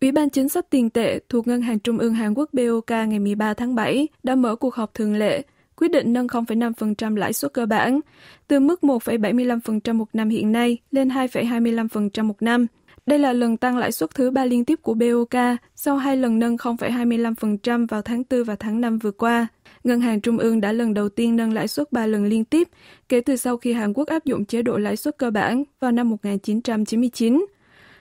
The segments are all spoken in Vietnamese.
Ủy ban chính sách tiền tệ thuộc Ngân hàng Trung ương Hàn Quốc BOK ngày 13 tháng 7 đã mở cuộc họp thường lệ quyết định nâng 0,5% lãi suất cơ bản từ mức 1,75% một năm hiện nay lên 2,25% một năm. Đây là lần tăng lãi suất thứ ba liên tiếp của BOK sau hai lần nâng 0,25% vào tháng 4 và tháng 5 vừa qua. Ngân hàng Trung ương đã lần đầu tiên nâng lãi suất 3 lần liên tiếp kể từ sau khi Hàn Quốc áp dụng chế độ lãi suất cơ bản vào năm 1999.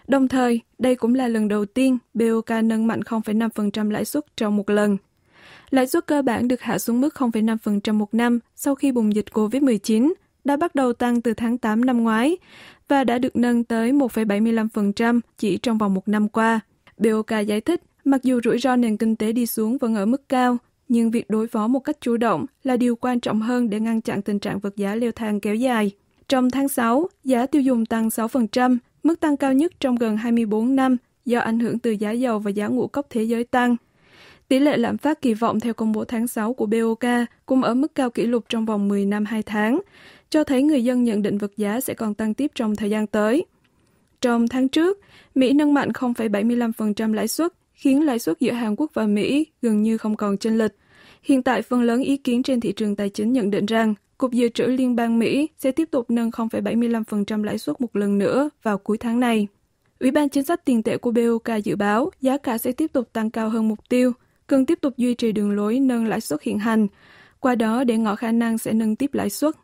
Đồng thời, đây cũng là lần đầu tiên BOK nâng mạnh 0,5% lãi suất trong một lần. Lãi suất cơ bản được hạ xuống mức 0,5% một năm sau khi bùng dịch COVID-19 đã bắt đầu tăng từ tháng 8 năm ngoái và đã được nâng tới 1,75% chỉ trong vòng một năm qua. BOK giải thích, mặc dù rủi ro nền kinh tế đi xuống vẫn ở mức cao, nhưng việc đối phó một cách chủ động là điều quan trọng hơn để ngăn chặn tình trạng vật giá leo thang kéo dài. Trong tháng 6, giá tiêu dùng tăng 6%, mức tăng cao nhất trong gần 24 năm do ảnh hưởng từ giá dầu và giá ngũ cốc thế giới tăng. Tỷ lệ lạm phát kỳ vọng theo công bố tháng 6 của BOK cũng ở mức cao kỷ lục trong vòng 10 năm 2 tháng, cho thấy người dân nhận định vật giá sẽ còn tăng tiếp trong thời gian tới. Trong tháng trước, Mỹ nâng mạnh 0,75% lãi suất, khiến lãi suất giữa Hàn Quốc và Mỹ gần như không còn chênh lệch. Hiện tại, phần lớn ý kiến trên thị trường tài chính nhận định rằng Cục Dự trữ Liên bang Mỹ sẽ tiếp tục nâng 0,75% lãi suất một lần nữa vào cuối tháng này. Ủy ban chính sách tiền tệ của BOK dự báo giá cả sẽ tiếp tục tăng cao hơn mục tiêu, cần tiếp tục duy trì đường lối nâng lãi suất hiện hành, qua đó để ngỏ khả năng sẽ nâng tiếp lãi suất.